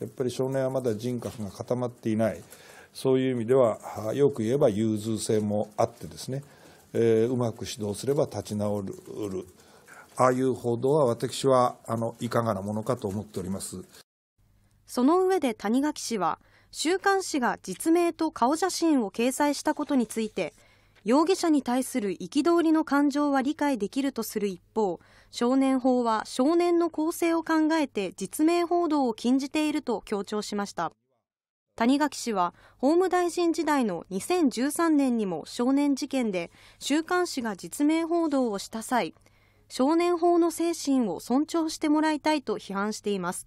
やっぱり少年はまだ人格が固まっていないそういう意味ではよく言えば融通性もあってですね、えー、うまく指導すれば立ち直るああいう報道は私はあのいかがなものかと思っておりますその上で谷垣氏は週刊誌が実名と顔写真を掲載したことについて容疑者に対する憤りの感情は理解できるとする一方少年法は少年の構成を考えて実名報道を禁じていると強調しました谷垣氏は法務大臣時代の2013年にも少年事件で週刊誌が実名報道をした際少年法の精神を尊重してもらいたいと批判しています